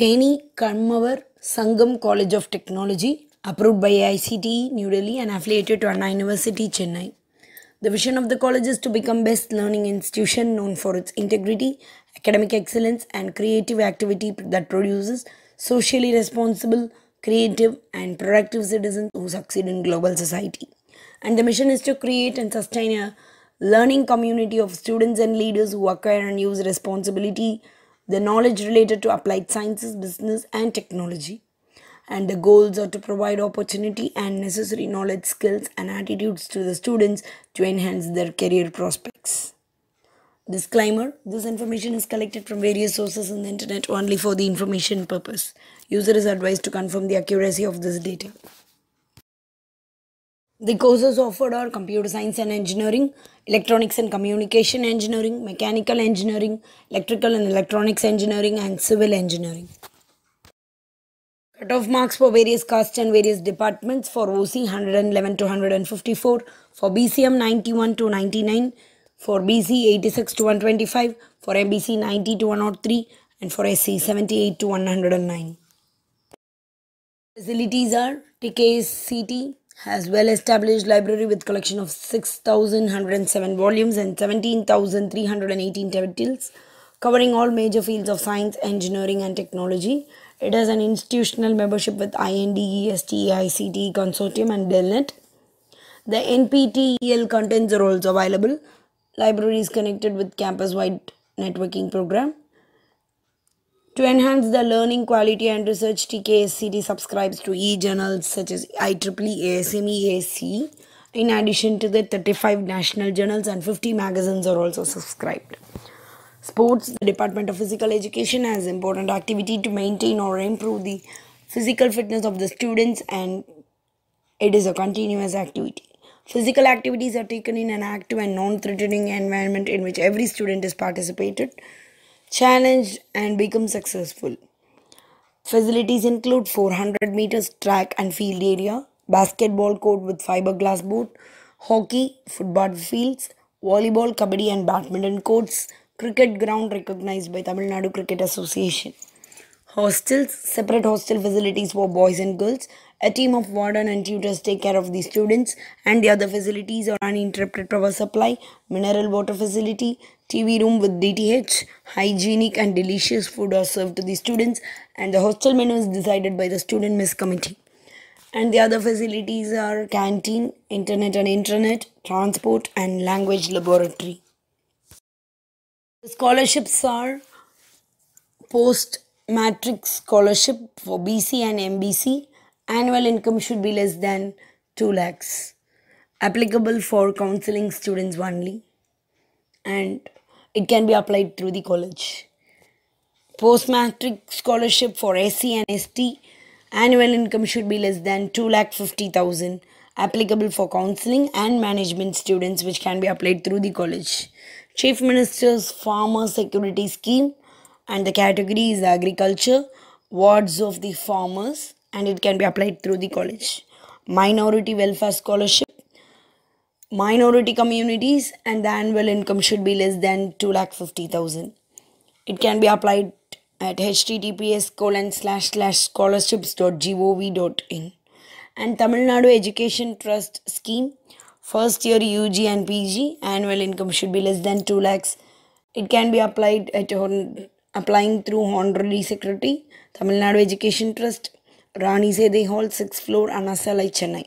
Theni Kanmavar Sangam College of Technology, approved by ICTE New and affiliated to Anna University, Chennai. The vision of the college is to become best learning institution known for its integrity, academic excellence and creative activity that produces socially responsible, creative and productive citizens who succeed in global society. And the mission is to create and sustain a learning community of students and leaders who acquire and use responsibility, the knowledge related to applied sciences, business, and technology. And the goals are to provide opportunity and necessary knowledge, skills, and attitudes to the students to enhance their career prospects. Disclaimer This information is collected from various sources on the internet only for the information purpose. User is advised to confirm the accuracy of this data. The courses offered are computer science and engineering, electronics and communication engineering, mechanical engineering, electrical and electronics engineering, and civil engineering. Cut off marks for various castes and various departments for OC 111 to 154, for BCM 91 to 99, for BC 86 to 125, for MBC 90 to 103, and for SC 78 to 109. Facilities are TKCT, has well-established library with collection of 6,107 volumes and 17,318 titles covering all major fields of science, engineering and technology. It has an institutional membership with INDE, ICT Consortium and DELNET. The NPTEL contents are also available. Library is connected with campus-wide networking program. To enhance the learning quality and research, TKSCT subscribes to e-journals such as IEEE, AC. In addition to the 35 national journals and 50 magazines are also subscribed. Sports, the Department of Physical Education has important activity to maintain or improve the physical fitness of the students and it is a continuous activity. Physical activities are taken in an active and non-threatening environment in which every student is participated challenged and become successful. Facilities include 400 meters track and field area, basketball court with fiberglass boot, hockey, football fields, volleyball, kabaddi and badminton courts, cricket ground recognized by Tamil Nadu Cricket Association. Hostels, separate hostel facilities for boys and girls. A team of warden and tutors take care of the students and the other facilities are uninterrupted power supply, mineral water facility, TV room with DTH, hygienic and delicious food are served to the students and the hostel menu is decided by the student mess committee. And the other facilities are canteen, internet and internet, transport and language laboratory. The scholarships are post matrix scholarship for BC and MBC. Annual income should be less than 2 lakhs. Applicable for counseling students only. And it can be applied through the college. Post-matric scholarship for SC and ST, annual income should be less than 2,50,000 applicable for counseling and management students which can be applied through the college. Chief Minister's Farmer Security Scheme and the category is agriculture, wards of the farmers and it can be applied through the college. Minority Welfare Scholarship minority communities and the annual income should be less than 2,50,000. It can be applied at https colon slash slash scholarships.gov.in and Tamil Nadu Education Trust Scheme first year UG and PG annual income should be less than 2 lakhs. It can be applied at applying through Honorary Secretary Tamil Nadu Education Trust Rani Sede Hall 6th floor Anasala Chennai.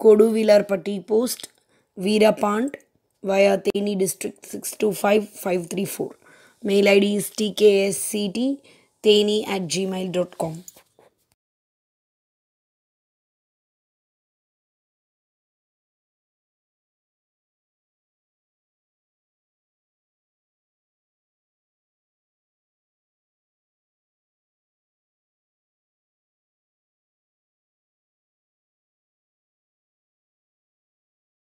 Koduvilarpatti post Veerapandi via Theni district six two five five three four mail I D T K S C T Theni eight gmail dot com